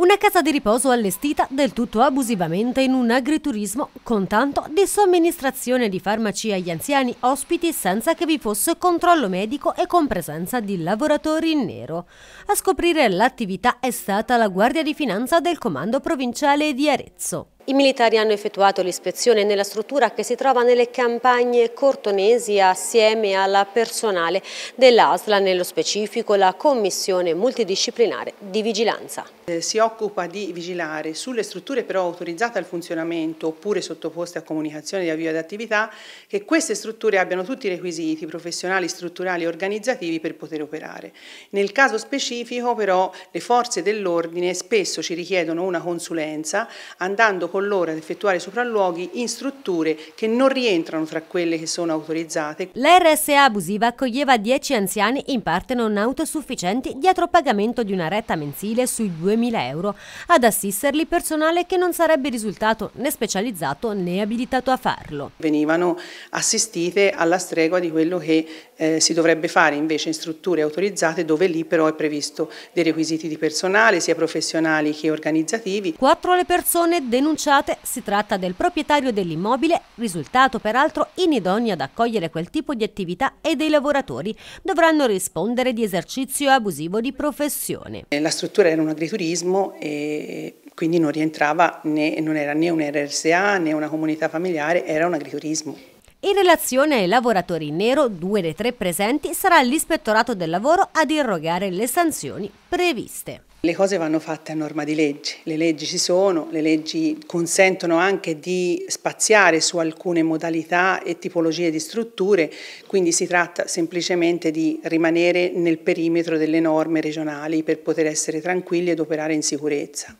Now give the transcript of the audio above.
Una casa di riposo allestita del tutto abusivamente in un agriturismo con tanto di somministrazione di farmaci agli anziani ospiti senza che vi fosse controllo medico e con presenza di lavoratori in nero. A scoprire l'attività è stata la Guardia di Finanza del Comando Provinciale di Arezzo. I militari hanno effettuato l'ispezione nella struttura che si trova nelle campagne cortonesi assieme alla personale dell'ASLA, nello specifico la Commissione Multidisciplinare di Vigilanza. Eh, si occupa di vigilare sulle strutture però autorizzate al funzionamento oppure sottoposte a comunicazione di avvio di attività che queste strutture abbiano tutti i requisiti professionali, strutturali e organizzativi per poter operare. Nel caso specifico però le forze dell'ordine spesso ci richiedono una consulenza andando con con loro ad effettuare sopralluoghi in strutture che non rientrano tra quelle che sono autorizzate. L'RSA abusiva accoglieva 10 anziani in parte non autosufficienti dietro pagamento di una retta mensile sui 2.000 euro, ad assisterli personale che non sarebbe risultato né specializzato né abilitato a farlo. Venivano assistite alla stregua di quello che eh, si dovrebbe fare invece in strutture autorizzate dove lì però è previsto dei requisiti di personale sia professionali che organizzativi. Quattro le persone denunciate denunciate si tratta del proprietario dell'immobile, risultato peraltro inidoneo ad accogliere quel tipo di attività e dei lavoratori dovranno rispondere di esercizio abusivo di professione. Eh, la struttura era un agriturismo e quindi non rientrava né, non era né un RSA né una comunità familiare, era un agriturismo. In relazione ai lavoratori in nero, due dei tre presenti sarà l'ispettorato del lavoro ad irrogare le sanzioni previste. Le cose vanno fatte a norma di legge, le leggi ci sono, le leggi consentono anche di spaziare su alcune modalità e tipologie di strutture, quindi si tratta semplicemente di rimanere nel perimetro delle norme regionali per poter essere tranquilli ed operare in sicurezza.